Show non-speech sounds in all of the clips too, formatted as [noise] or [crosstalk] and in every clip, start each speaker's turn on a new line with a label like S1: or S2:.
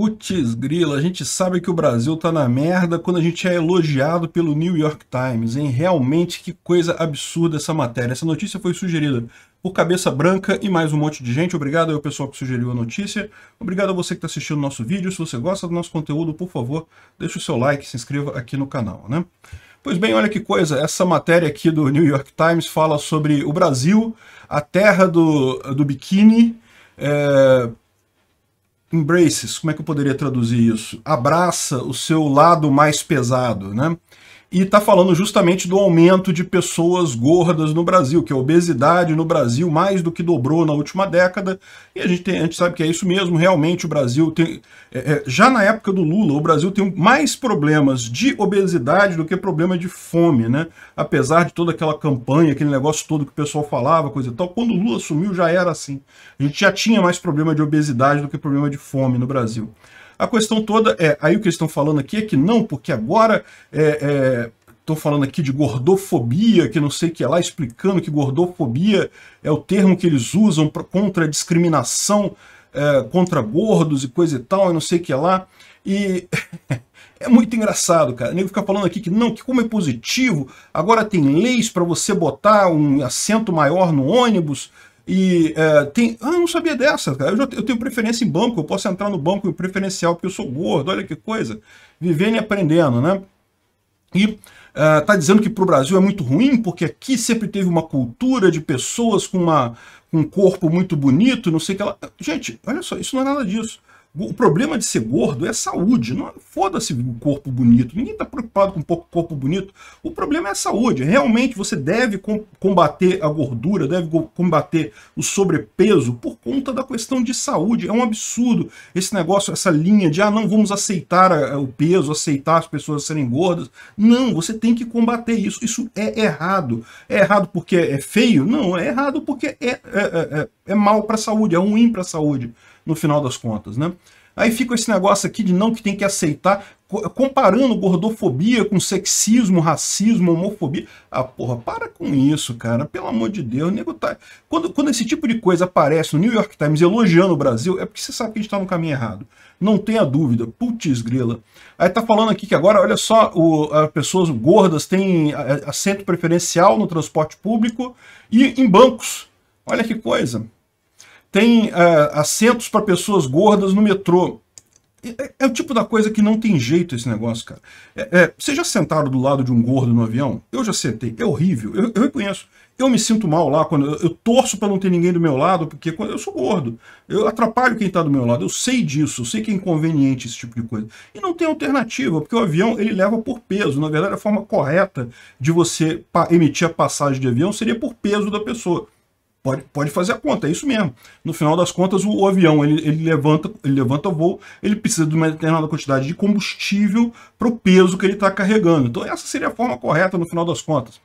S1: Putz, grila, a gente sabe que o Brasil tá na merda quando a gente é elogiado pelo New York Times, hein? Realmente que coisa absurda essa matéria. Essa notícia foi sugerida por Cabeça Branca e mais um monte de gente. Obrigado ao pessoal que sugeriu a notícia. Obrigado a você que está assistindo o nosso vídeo. Se você gosta do nosso conteúdo, por favor, deixe o seu like, se inscreva aqui no canal, né? Pois bem, olha que coisa, essa matéria aqui do New York Times fala sobre o Brasil, a terra do, do biquíni, é embraces, como é que eu poderia traduzir isso? Abraça o seu lado mais pesado, né? e está falando justamente do aumento de pessoas gordas no Brasil, que a obesidade no Brasil mais do que dobrou na última década, e a gente, tem, a gente sabe que é isso mesmo, realmente o Brasil tem... É, é, já na época do Lula, o Brasil tem mais problemas de obesidade do que problema de fome, né? Apesar de toda aquela campanha, aquele negócio todo que o pessoal falava, coisa e tal, quando o Lula assumiu já era assim. A gente já tinha mais problema de obesidade do que problema de fome no Brasil. A questão toda é, aí o que eles estão falando aqui é que não, porque agora é, é falando aqui de gordofobia, que não sei o que é lá, explicando que gordofobia é o termo que eles usam pra, contra a discriminação é, contra gordos e coisa e tal, e não sei o que é lá. E [laughs] é muito engraçado, cara. O nego fica falando aqui que não, que como é positivo, agora tem leis para você botar um assento maior no ônibus, e é, tem. Ah, eu não sabia dessa, cara. Eu, já, eu tenho preferência em banco, eu posso entrar no banco preferencial porque eu sou gordo, olha que coisa. Vivendo e aprendendo, né? E é, tá dizendo que para o Brasil é muito ruim, porque aqui sempre teve uma cultura de pessoas com, uma, com um corpo muito bonito, não sei o que ela. Gente, olha só, isso não é nada disso. O problema de ser gordo é saúde. Não foda-se o corpo bonito. Ninguém está preocupado com um pouco corpo bonito. O problema é a saúde. Realmente você deve combater a gordura, deve combater o sobrepeso por conta da questão de saúde. É um absurdo esse negócio, essa linha de ah, não vamos aceitar eh, o peso, aceitar as pessoas serem gordas. Não, você tem que combater isso. Isso é errado. É errado porque é feio? Não, é errado porque é, é, é, é, é mal para a saúde, é ruim para a saúde no final das contas, né? Aí fica esse negócio aqui de não que tem que aceitar, comparando gordofobia com sexismo, racismo, homofobia. Ah, porra, para com isso, cara. Pelo amor de Deus, nego tá... Quando, quando esse tipo de coisa aparece no New York Times elogiando o Brasil, é porque você sabe que a gente tá no caminho errado. Não tenha dúvida. Putz, grila. Aí tá falando aqui que agora, olha só, o, as pessoas gordas têm assento preferencial no transporte público e em bancos. Olha que coisa tem uh, assentos para pessoas gordas no metrô. É, é, o tipo da coisa que não tem jeito esse negócio, cara. É, é, vocês já sentaram do lado de um gordo no avião? Eu já sentei. É horrível. Eu, eu reconheço. Eu me sinto mal lá. quando eu, eu, torço para não ter ninguém do meu lado, porque quando, eu sou gordo. Eu atrapalho quem está do meu lado. Eu sei disso. Eu sei que é inconveniente esse tipo de coisa. E não tem alternativa, porque o avião ele leva por peso. Na verdade, a forma correta de você emitir a passagem de avião seria por peso da pessoa. Pode, pode fazer a conta, é isso mesmo. No final das contas, o, o avião ele, ele, levanta, ele levanta voo, ele precisa de uma determinada quantidade de combustível para o peso que ele está carregando. Então, essa seria a forma correta no final das contas.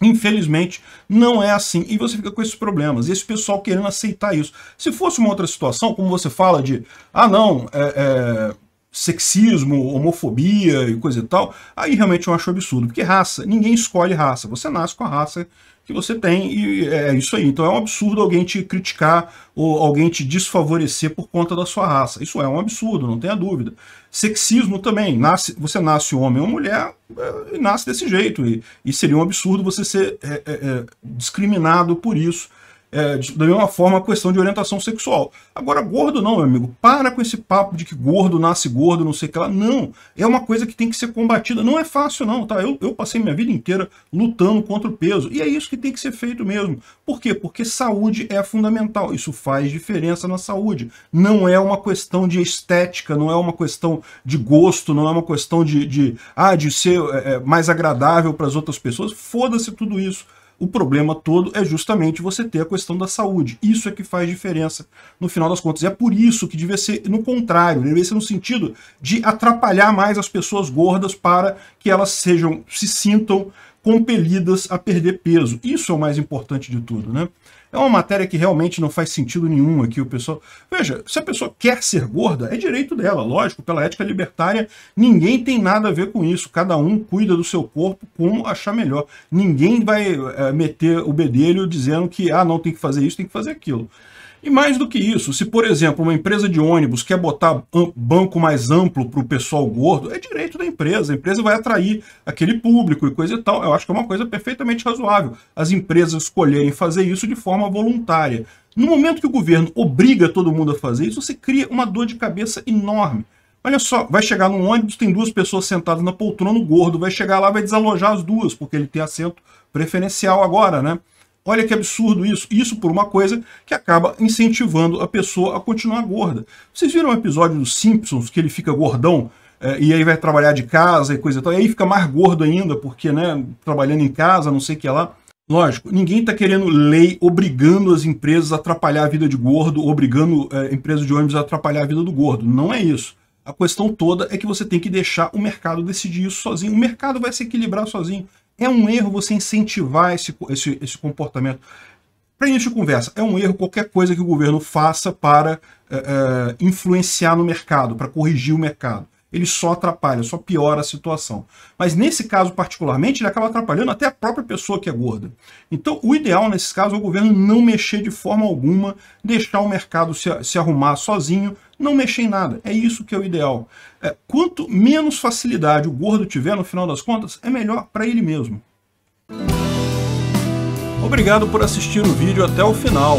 S1: Infelizmente, não é assim. E você fica com esses problemas. E esse pessoal querendo aceitar isso. Se fosse uma outra situação, como você fala de, ah, não, é, é sexismo, homofobia e coisa e tal, aí realmente eu acho absurdo, porque raça, ninguém escolhe raça, você nasce com a raça que você tem e é isso aí. Então é um absurdo alguém te criticar ou alguém te desfavorecer por conta da sua raça. Isso é um absurdo, não tenha dúvida. Sexismo também, nasce, você nasce homem ou mulher é, e nasce desse jeito, e, e seria um absurdo você ser é, é, é discriminado por isso é, da mesma forma a questão de orientação sexual. Agora, gordo não, meu amigo. Para com esse papo de que gordo nasce gordo, não sei o que lá. Não. É uma coisa que tem que ser combatida. Não é fácil, não, tá? Eu, eu passei minha vida inteira lutando contra o peso. E é isso que tem que ser feito mesmo. Por quê? Porque saúde é fundamental. Isso faz diferença na saúde. Não é uma questão de estética, não é uma questão de gosto, não é uma questão de, de ah, de ser é, é mais agradável para as outras pessoas. Foda-se tudo isso. O problema todo é justamente você ter a questão da saúde. Isso é que faz diferença no final das contas. E é por isso que devia ser no contrário, né? deveria ser no sentido de atrapalhar mais as pessoas gordas para que elas sejam, se sintam compelidas a perder peso. Isso é o mais importante de tudo, né? É uma matéria que realmente não faz sentido nenhum aqui. O pessoal. Veja, se a pessoa quer ser gorda, é direito dela, lógico, pela ética libertária, ninguém tem nada a ver com isso. Cada um cuida do seu corpo como achar melhor. Ninguém vai é, meter o bedelho dizendo que ah, não tem que fazer isso, tem que fazer aquilo. E mais do que isso, se, por exemplo, uma empresa de ônibus quer botar banco mais amplo para o pessoal gordo, é direito da empresa. A empresa vai atrair aquele público e coisa e tal. Eu acho que é uma coisa perfeitamente razoável as empresas escolherem fazer isso de forma voluntária. No momento que o governo obriga todo mundo a fazer isso, você cria uma dor de cabeça enorme. Olha só, vai chegar num ônibus, tem duas pessoas sentadas na poltrona, o gordo vai chegar lá, vai desalojar as duas, porque ele tem assento preferencial agora, né? Olha que absurdo isso. Isso por uma coisa que acaba incentivando a pessoa a continuar gorda. Vocês viram o um episódio dos Simpsons que ele fica gordão eh, e aí vai trabalhar de casa e coisa e tal. E aí fica mais gordo ainda, porque, né, trabalhando em casa, não sei o que lá. Lógico, ninguém está querendo lei obrigando as empresas a atrapalhar a vida de gordo, obrigando é, eh, empresas de ônibus a atrapalhar a vida do gordo. Não é isso. A questão toda é que você tem que deixar o mercado decidir isso sozinho. O mercado vai se equilibrar sozinho. É um erro você incentivar esse, esse, esse comportamento. Para a gente conversa, é um erro qualquer coisa que o governo faça para é, é, influenciar no mercado, para corrigir o mercado ele só atrapalha, só piora a situação. Mas nesse caso particularmente, ele acaba atrapalhando até a própria pessoa que é gorda. Então, o ideal nesses casos é o governo não mexer de forma alguma, deixar o mercado se, se arrumar sozinho, não mexer em nada. É isso que é o ideal. É, quanto menos facilidade o gordo tiver, no final das contas, é melhor para ele mesmo. Obrigado por assistir o vídeo até o final.